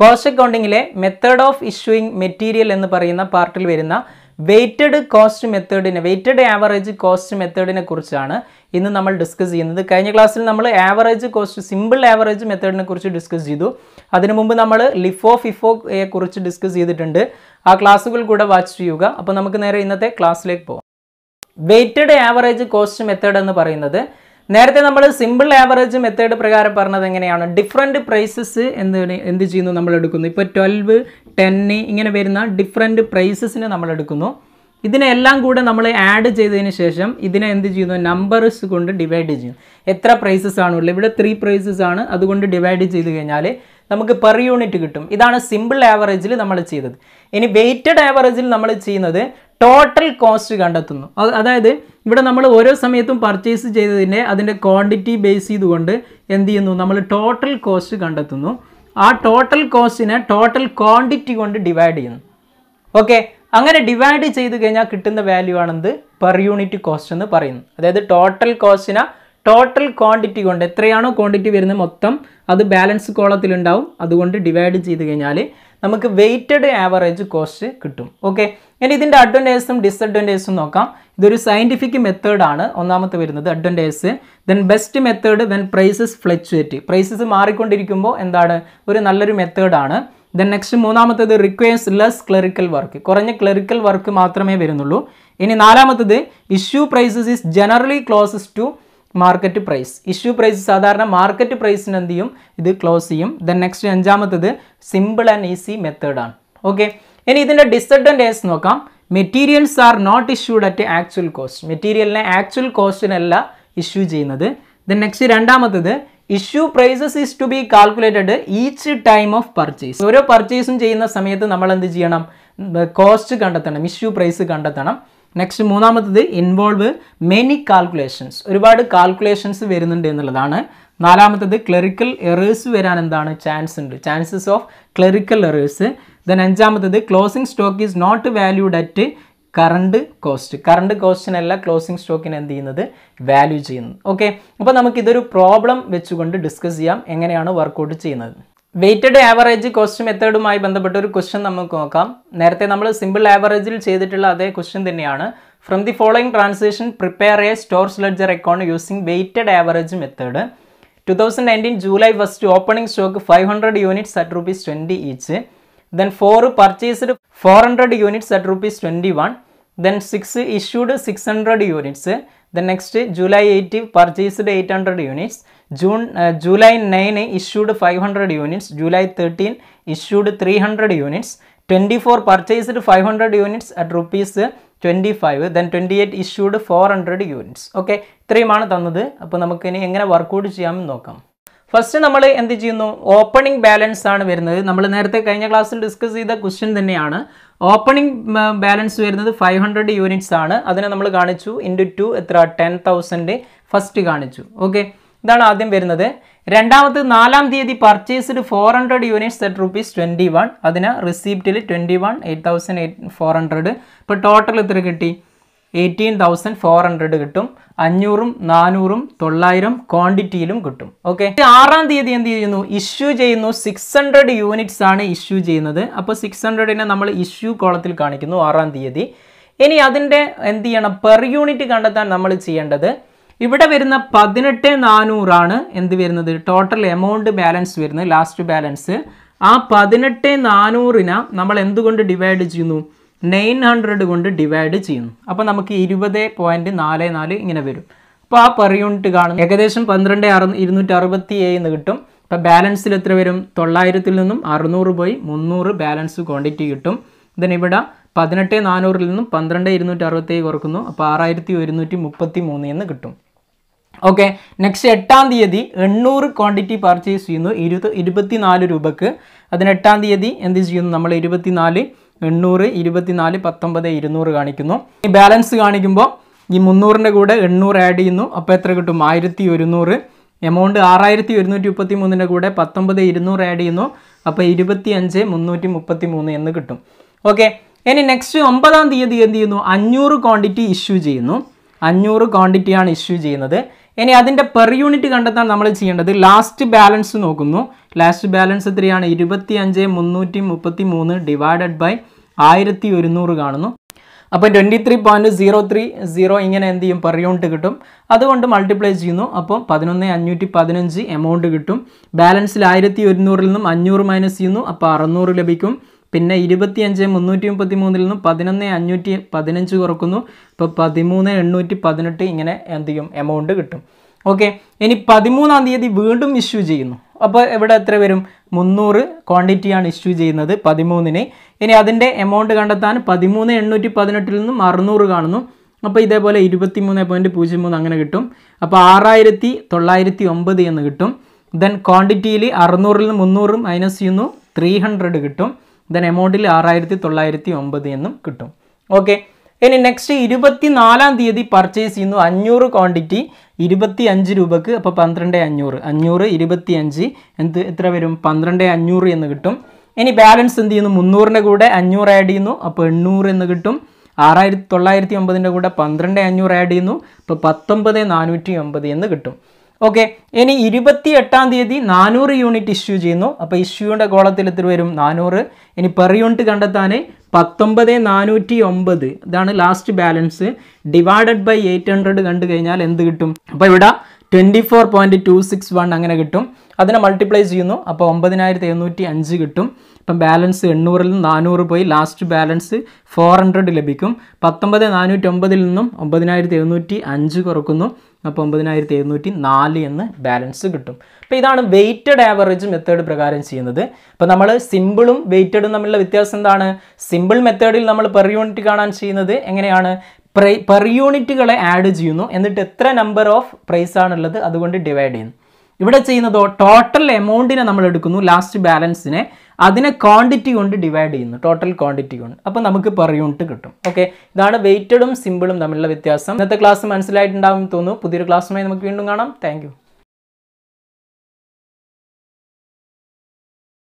cost അക്കൗണ്ടിങ്ങിലെ method of issuing material എന്ന് പറയുന്ന പാർട്ടിൽ വരുന്ന വെയ്റ്റഡ് കോസ്റ്റ് മെത്തേഡിനെ വെയ്റ്റഡ് ആവറേജ് കോസ്റ്റ് മെത്തേഡിനെ കുറിച്ചാണ് ഇന്ന് നമ്മൾ ഡിസ്കസ് ചെയ്യുന്നത് കഴിഞ്ഞ ക്ലാസ്സിൽ നമ്മൾ ആവറേജ് കോസ്റ്റ് സിമ്പിൾ ആവറേജ് മെത്തേഡിനെ കുറിച്ച് ഡിസ്കസ് ചെയ്തു അതിനു മുമ്പ് നമ്മൾ ലിഫോ ഫിഫോയെ കുറിച്ച് ഡിസ്കസ് ചെയ്തിട്ടുണ്ട് ആ ക്ലാസ്സുകൾ കൂടെ വാച്ച് ചെയ്യുക അപ്പോൾ നമുക്ക് നേരെ ഇന്നത്തെ ക്ലാസ്സിലേക്ക് പോകാം വെയ്റ്റഡ് ആവറേജ് കോസ്റ്റ് മെത്തേഡ് എന്ന് പറയുന്നത് നേരത്തെ നമ്മൾ സിമ്പിൾ ആവറേജ് മെത്തേഡ് പ്രകാരം പറഞ്ഞത് എങ്ങനെയാണ് ഡിഫറെൻറ്റ് പ്രൈസസ് എന്ത് എന്ത് ചെയ്യുന്നു നമ്മൾ എടുക്കുന്നു ഇപ്പോൾ ട്വൽവ് ടെന്ന് ഇങ്ങനെ വരുന്ന ഡിഫറെൻറ്റ് പ്രൈസസിനെ നമ്മൾ എടുക്കുന്നു ഇതിനെല്ലാം കൂടെ നമ്മൾ ആഡ് ചെയ്തതിന് ശേഷം ഇതിനെ എന്ത് ചെയ്യുന്നു നമ്പേഴ്സ് കൊണ്ട് ഡിവൈഡ് ചെയ്യും എത്ര പ്രൈസസ് ആണുള്ളത് ഇവിടെ ത്രീ പ്രൈസസ് ആണ് അതുകൊണ്ട് ഡിവൈഡ് ചെയ്ത് കഴിഞ്ഞാൽ നമുക്ക് പെർ യൂണിറ്റ് കിട്ടും ഇതാണ് സിമ്പിൾ ആവറേജിൽ നമ്മൾ ചെയ്തത് ഇനി വെയ്റ്റഡ് ആവറേജിൽ നമ്മൾ ചെയ്യുന്നത് ടോട്ടൽ കോസ്റ്റ് കണ്ടെത്തുന്നു അതായത് ഇവിടെ നമ്മൾ ഓരോ സമയത്തും പർച്ചേസ് ചെയ്തതിൻ്റെ അതിൻ്റെ ക്വാണ്ടിറ്റി ബേസ് ചെയ്തുകൊണ്ട് എന്ത് ചെയ്യുന്നു നമ്മൾ ടോട്ടൽ കോസ്റ്റ് കണ്ടെത്തുന്നു ആ ടോട്ടൽ കോസ്റ്റിനെ ടോട്ടൽ ക്വാണ്ടിറ്റി കൊണ്ട് ഡിവൈഡ് ചെയ്യുന്നു ഓക്കെ അങ്ങനെ ഡിവൈഡ് ചെയ്ത് കഴിഞ്ഞാൽ കിട്ടുന്ന വാല്യൂ ആണെന്ത് പെർ യൂണിറ്റ് കോസ്റ്റ് എന്ന് പറയുന്നു അതായത് ടോട്ടൽ കോസ്റ്റിനെ ടോട്ടൽ ക്വാണ്ടിറ്റി കൊണ്ട് എത്രയാണോ ക്വാണ്ടിറ്റി വരുന്നത് മൊത്തം അത് ബാലൻസ് കോളത്തിലുണ്ടാവും അതുകൊണ്ട് ഡിവൈഡ് ചെയ്ത് കഴിഞ്ഞാൽ നമുക്ക് വെയ്റ്റഡ് ആവറേജ് കോസ്റ്റ് കിട്ടും ഓക്കെ ഇനി ഇതിൻ്റെ അഡ്വാൻറ്റേജസും ഡിസഡ്വാൻറ്റേജസും നോക്കാം ഇതൊരു സയൻറ്റിഫിക് മെത്തേഡാണ് ഒന്നാമത്തെ വരുന്നത് advantage then best method when prices fluctuate prices മാറിക്കൊണ്ടിരിക്കുമ്പോൾ എന്താണ് ഒരു നല്ലൊരു മെത്തേഡാണ് ദെൻ നെക്സ്റ്റ് മൂന്നാമത്തേത് റിക്വയേഴ്സ് ലെസ് ക്ലറിക്കൽ വർക്ക് കുറഞ്ഞ ക്ലറിക്കൽ വർക്ക് മാത്രമേ വരുന്നുള്ളൂ ഇനി നാലാമത്തത് issue prices is generally closes to market price issue price സാധാരണ മാർക്കറ്റ് പ്രൈസിന് എന്ത് ചെയ്യും ഇത് ക്ലോസ് ചെയ്യും ദെൻ നെക്സ്റ്റ് അഞ്ചാമത്തത് സിമ്പിൾ ആൻഡ് ഈസി മെത്തേഡാണ് ഓക്കെ ഇനി ഇതിൻ്റെ ഡിസഡ്വൻറ്റേജ് നോക്കാം materials are not issued at actual cost മെറ്റീരിയലിനെ ആക്ച്വൽ കോസ്റ്റിനല്ല ഇഷ്യൂ ചെയ്യുന്നത് ദെൻ നെക്സ്റ്റ് രണ്ടാമത്തത് issue prices is to be calculated each time of purchase ഓരോ പർച്ചേസും ചെയ്യുന്ന സമയത്ത് നമ്മൾ എന്ത് ചെയ്യണം കോസ്റ്റ് കണ്ടെത്തണം ഇഷ്യൂ പ്രൈസ് കണ്ടെത്തണം നെക്സ്റ്റ് മൂന്നാമത്തത് ഇൻവോൾവ് മെനി കാൽക്കുലേഷൻസ് ഒരുപാട് കാൽക്കുലേഷൻസ് വരുന്നുണ്ട് എന്നുള്ളതാണ് നാലാമത്തത് ക്ലറിക്കൽ എറേഴ്സ് വരാൻ എന്താണ് ചാൻസ് ഉണ്ട് chances of clerical errors then അഞ്ചാമത്തത് closing stock is not valued at current cost current കോസ്റ്റിനല്ല ക്ലോസിംഗ് സ്റ്റോക്കിന് എന്ത് ചെയ്യുന്നത് വാല്യൂ ചെയ്യുന്നത് ഓക്കെ അപ്പോൾ നമുക്കിതൊരു പ്രോബ്ലം വെച്ചുകൊണ്ട് ഡിസ്കസ് ചെയ്യാം എങ്ങനെയാണ് വർക്കൗട്ട് ചെയ്യുന്നത് വെയ്റ്റഡ് ആവറേജ് കോസ്റ്റ് മെത്തേഡുമായി ബന്ധപ്പെട്ട ഒരു ക്വസ്റ്റ്യൻ നമുക്ക് നോക്കാം നേരത്തെ നമ്മൾ സിമ്പിൾ ആവറേജിൽ ചെയ്തിട്ടുള്ള അതേ ക്വസ്റ്റ്യൻ തന്നെയാണ് from the following transaction prepare a store ledger account using weighted average method two thousand nineteen July first opening stock five hundred units at rupees twenty each then 4 purchased 400 units at rupees 21 then 6 issued 600 units then next july 8 purchased 800 units june uh, july 9 issued 500 units july 13 issued 300 units 24 purchased 500 units at rupees 25 then 28 issued 400 units okay ഇത്രയുമാണ് തന്നത് അപ്പോൾ നമുക്കിനി എങ്ങനെ workout ചെയ്യാമെന്ന് നോക്കാം first നമ്മൾ എന്ത് ചെയ്യുന്നു ഓപ്പണിംഗ് ബാലൻസ് ആണ് വരുന്നത് നമ്മൾ നേരത്തെ കഴിഞ്ഞ ക്ലാസ്സിൽ ഡിസ്കസ് ചെയ്ത ക്വസ്റ്റ്യൻ തന്നെയാണ് ഓപ്പണിംഗ് ബാലൻസ് വരുന്നത് ഫൈവ് ഹൺഡ്രഡ് യൂണിറ്റ്സ് ആണ് അതിനെ നമ്മൾ കാണിച്ചു ഇൻറ്റു ടു എത്ര ടെൻ തൗസൻഡ് ഫസ്റ്റ് കാണിച്ചു ഓക്കെ ഇതാണ് ആദ്യം വരുന്നത് രണ്ടാമത് നാലാം തീയതി purchased four hundred units at rupees twenty one അതിന് റിസീപ്റ്റിൽ twenty one eight thousand eight four hundred ഇപ്പോൾ ടോട്ടൽ എത്ര കിട്ടി എയ്റ്റീൻ തൗസൻഡ് ഫോർ ഹൺഡ്രഡ് കിട്ടും അഞ്ഞൂറും നാനൂറും തൊള്ളായിരം ക്വാണ്ടിറ്റിയിലും കിട്ടും ഓക്കെ ആറാം തീയതി എന്ത് ചെയ്യുന്നു ഇഷ്യൂ ചെയ്യുന്നു സിക്സ് ഹൺഡ്രഡ് യൂണിറ്റ്സ് ആണ് ഇഷ്യൂ ചെയ്യുന്നത് അപ്പോൾ സിക്സ് ഹൺഡ്രഡിനെ നമ്മൾ ഇഷ്യൂ കോളത്തിൽ കാണിക്കുന്നു ആറാം തീയതി ഇനി അതിൻ്റെ എന്ത് ചെയ്യണം പെർ യൂണിറ്റ് കണ്ടെത്താൻ നമ്മൾ ചെയ്യേണ്ടത് ഇവിടെ വരുന്ന പതിനെട്ട് നാനൂറാണ് എന്ത് വരുന്നത് ടോട്ടൽ എമൗണ്ട് ബാലൻസ് വരുന്നത് ലാസ്റ്റ് ബാലൻസ് ആ പതിനെട്ട് നാനൂറിന നമ്മൾ എന്തുകൊണ്ട് ഡിവൈഡ് ചെയ്യുന്നു നയൻ ഹൺഡ്രഡ് കൊണ്ട് ഡിവൈഡ് ചെയ്യുന്നു അപ്പോൾ നമുക്ക് ഇരുപത് പോയിൻറ്റ് നാല് നാല് ഇങ്ങനെ വരും അപ്പോൾ ആ പെർ യൂണിറ്റ് കാണും ഏകദേശം പന്ത്രണ്ട് അറു ഇരുന്നൂറ്റി അറുപത്തി ഏഴ് കിട്ടും അപ്പോൾ ബാലൻസിൽ എത്ര വരും തൊള്ളായിരത്തിൽ നിന്നും അറുന്നൂറ് പോയി മുന്നൂറ് ബാലൻസ് ക്വാണ്ടിറ്റി കിട്ടും ദെൻ ഇവിടെ പതിനെട്ട് നാനൂറിൽ നിന്നും പന്ത്രണ്ട് ഇരുന്നൂറ്റി അറുപത്തി ഏഴ് കുറക്കുന്നു അപ്പോൾ ആറായിരത്തി ഒരുന്നൂറ്റി മുപ്പത്തി മൂന്ന് എന്ന് കിട്ടും ഓക്കെ നെക്സ്റ്റ് എട്ടാം തീയതി എണ്ണൂറ് ക്വാണ്ടിറ്റി പർച്ചേസ് ചെയ്യുന്നു ഇരുപത് ഇരുപത്തി നാല് രൂപക്ക് അതിന് എട്ടാം തീയതി എന്ത് ചെയ്യുന്നു നമ്മൾ ഇരുപത്തി നാല് എണ്ണൂറ് ഇരുപത്തിനാല് പത്തൊമ്പത് ഇരുന്നൂറ് കാണിക്കുന്നു ഈ ബാലൻസ് കാണിക്കുമ്പോൾ ഈ മുന്നൂറിൻ്റെ കൂടെ എണ്ണൂറ് ആഡ് ചെയ്യുന്നു അപ്പോൾ എത്ര കിട്ടും ആയിരത്തി ഒരുന്നൂറ് എമൗണ്ട് ആറായിരത്തി ഒരുന്നൂറ്റി മുപ്പത്തി മൂന്നിൻ്റെ കൂടെ പത്തൊമ്പത് ഇരുന്നൂറ് ആഡ് ചെയ്യുന്നു അപ്പോൾ ഇരുപത്തി അഞ്ച് മുന്നൂറ്റി മുപ്പത്തി മൂന്ന് എന്ന് കിട്ടും ഓക്കെ ഇനി നെക്സ്റ്റ് ഒമ്പതാം തീയതി എന്ത് ചെയ്യുന്നു അഞ്ഞൂറ് ക്വാണ്ടിറ്റി ഇഷ്യൂ ചെയ്യുന്നു അഞ്ഞൂറ് ക്വാണ്ടിറ്റിയാണ് ഇഷ്യൂ ചെയ്യുന്നത് ഇനി അതിൻ്റെ പെർ യൂണിറ്റ് കണ്ടെത്താൻ നമ്മൾ ചെയ്യേണ്ടത് ലാസ്റ്റ് ബാലൻസ് നോക്കുന്നു ലാസ്റ്റ് ബാലൻസ് എത്രയാണ് ഇരുപത്തി അഞ്ച് മുന്നൂറ്റി മുപ്പത്തി മൂന്ന് ഡിവൈഡഡ് ബൈ ആയിരത്തി ഒരുന്നൂറ് കാണുന്നു അപ്പോൾ twenty three point zero three zero ഇങ്ങനെ എന്ത് ചെയ്യും പെർ യൂണിറ്റ് കിട്ടും അതുകൊണ്ട് മൾട്ടിപ്ലൈ ചെയ്യുന്നു അപ്പോൾ പതിനൊന്ന് അഞ്ഞൂറ്റി പതിനഞ്ച് എമൗണ്ട് കിട്ടും ബാലൻസിൽ ആയിരത്തി ഒരുന്നൂറിൽ നിന്നും അഞ്ഞൂറ് മൈനസ് ചെയ്യുന്നു അപ്പോൾ അറുന്നൂറ് ലഭിക്കും പിന്നെ ഇരുപത്തി അഞ്ച് മുന്നൂറ്റി മുപ്പത്തി മൂന്നിൽ നിന്നും പതിനൊന്ന് അഞ്ഞൂറ്റി പതിനഞ്ച് കുറക്കുന്നു ഇപ്പോൾ പതിമൂന്ന് എണ്ണൂറ്റി പതിനെട്ട് ഇങ്ങനെ എന്ത് ചെയ്യും എമൗണ്ട് കിട്ടും ഓക്കെ ഇനി പതിമൂന്നാം തീയതി വീണ്ടും ഇഷ്യൂ ചെയ്യുന്നു അപ്പോൾ ഇവിടെ എത്ര വരും മുന്നൂറ് ക്വാണ്ടിറ്റിയാണ് ഇഷ്യൂ ചെയ്യുന്നത് പതിമൂന്നിന് ഇനി അതിൻ്റെ എമൗണ്ട് കണ്ടെത്താൻ പതിമൂന്ന് എണ്ണൂറ്റി പതിനെട്ടിൽ നിന്നും അറുന്നൂറ് കാണുന്നു അപ്പോൾ ഇതേപോലെ ഇരുപത്തി മൂന്ന് പോയിൻറ്റ് പൂജ്യം മൂന്ന് അങ്ങനെ കിട്ടും അപ്പോൾ ആറായിരത്തി തൊള്ളായിരത്തി ഒമ്പത് എന്ന് കിട്ടും ദെൻ ക്വാണ്ടിറ്റിയിൽ അറുന്നൂറിൽ നിന്ന് മുന്നൂറ് മൈനസ് ചെയ്യുന്നു ത്രീ ഹൺഡ്രഡ് കിട്ടും ദെൻ എമൗണ്ടിൽ ആറായിരത്തി തൊള്ളായിരത്തി ഒമ്പത് എന്നും കിട്ടും ഓക്കെ ഇനി നെക്സ്റ്റ് ഇരുപത്തി നാലാം തീയതി പർച്ചേസ് ചെയ്യുന്നു അഞ്ഞൂറ് ക്വാണ്ടിറ്റി ഇരുപത്തി അഞ്ച് രൂപക്ക് അപ്പോൾ പന്ത്രണ്ട് അഞ്ഞൂറ് അഞ്ഞൂറ് ഇരുപത്തി അഞ്ച് എന്ത് എത്ര വരും പന്ത്രണ്ട് അഞ്ഞൂറ് എന്ന് കിട്ടും ഇനി ബാലൻസ് എന്ത് ചെയ്യുന്നു മുന്നൂറിൻ്റെ കൂടെ അഞ്ഞൂറ് ആഡ് ചെയ്യുന്നു അപ്പോൾ എണ്ണൂറ് എന്ന് കിട്ടും ആറായിരത്തി തൊള്ളായിരത്തി ഒമ്പതിൻ്റെ കൂടെ പന്ത്രണ്ട് അഞ്ഞൂറ് ആഡ് ചെയ്യുന്നു അപ്പോൾ പത്തൊമ്പത് നാനൂറ്റി ഒമ്പത് എന്ന് കിട്ടും ഓക്കെ ഇനി ഇരുപത്തി എട്ടാം തീയതി നാനൂറ് യൂണിറ്റ് ഇഷ്യൂ ചെയ്യുന്നു അപ്പോൾ ഇഷ്യൂവിൻ്റെ കോളത്തിൽ എത്ര വരും നാനൂറ് ഇനി പെർ യൂണിറ്റ് കണ്ടെത്താൻ പത്തൊമ്പത് നാനൂറ്റി ഒമ്പത് ഇതാണ് last balance divided by eight hundred കണ്ടു കഴിഞ്ഞാൽ എന്ത് കിട്ടും അപ്പോൾ ഇവിടെ twenty four point two six one അങ്ങനെ കിട്ടും അതിനെ മൾട്ടിപ്ലൈ ചെയ്യുന്നു അപ്പോൾ ഒമ്പതിനായിരത്തി എഴുന്നൂറ്റി അഞ്ച് കിട്ടും ഇപ്പം ബാലൻസ് എണ്ണൂറിൽ നിന്ന് നാനൂറ് പോയി ലാസ്റ്റ് ബാലൻസ് ഫോർ ഹൺഡ്രഡ് ലഭിക്കും പത്തൊമ്പത് നാനൂറ്റി ഒമ്പതിൽ നിന്നും ഒമ്പതിനായിരത്തി എഴുന്നൂറ്റി അഞ്ച് കുറക്കുന്നു അപ്പോൾ ഒമ്പതിനായിരത്തി എഴുന്നൂറ്റി നാല് എന്ന് ബാലൻസ് കിട്ടും അപ്പോൾ ഇതാണ് വെയ്റ്റഡ് ആവറേജ് മെത്തേഡ് പ്രകാരം ചെയ്യുന്നത് അപ്പോൾ നമ്മൾ സിമ്പിളും വെയ്റ്റഡും തമ്മിലുള്ള വ്യത്യാസം എന്താണ് സിമ്പിൾ മെത്തേഡിൽ നമ്മൾ പെർ യൂണിറ്റ് കാണാൻ ചെയ്യുന്നത് എങ്ങനെയാണ് പ്രൈ പെർ യൂണിറ്റുകളെ ആഡ് ചെയ്യുന്നു എന്നിട്ട് എത്ര നമ്പർ ഓഫ് പ്രൈസാണുള്ളത് അതുകൊണ്ട് ഡിവൈഡ് ചെയ്യുന്നു ഇവിടെ ചെയ്യുന്നതോ ടോട്ടൽ എമൗണ്ടിനെ നമ്മൾ എടുക്കുന്നു ലാസ്റ്റ് ബാലൻസിനെ അതിനെ ക്വാണ്ടിറ്റി കൊണ്ട് ഡിവൈഡ് ചെയ്യുന്നു ടോട്ടൽ ക്വാണ്ടിറ്റി കൊണ്ട് അപ്പോൾ നമുക്ക് പെർ യൂണിറ്റ് കിട്ടും ഓക്കെ ഇതാണ് വെയിറ്റഡും സിമ്പിളും തമ്മിലുള്ള വ്യത്യാസം ഇന്നത്തെ ക്ലാസ് മനസ്സിലായിട്ടുണ്ടാകും തോന്നുന്നു പുതിയൊരു ക്ലാസ്സുമായി നമുക്ക് വീണ്ടും കാണാം താങ്ക്